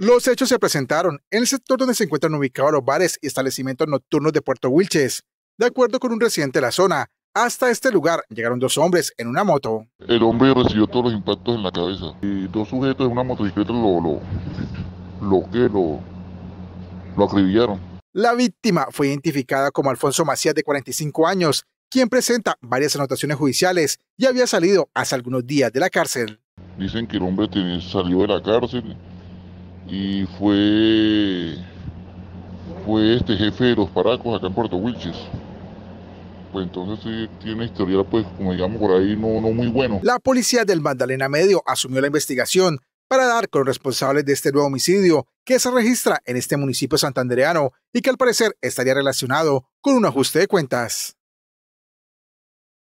Los hechos se presentaron en el sector donde se encuentran ubicados los bares y establecimientos nocturnos de Puerto Wilches. De acuerdo con un residente de la zona, hasta este lugar llegaron dos hombres en una moto. El hombre recibió todos los impactos en la cabeza. Y dos sujetos en una motocicleta lo, lo, lo que lo acribillaron. La víctima fue identificada como Alfonso Macías, de 45 años, quien presenta varias anotaciones judiciales y había salido hace algunos días de la cárcel. Dicen que el hombre salió de la cárcel y fue, este jefe de los paracos acá en Puerto Wilches. Pues entonces tiene historia pues, como digamos por ahí, no, no muy bueno. La policía del Magdalena Medio asumió la investigación para dar con los responsables de este nuevo homicidio que se registra en este municipio santandereano y que al parecer estaría relacionado con un ajuste de cuentas.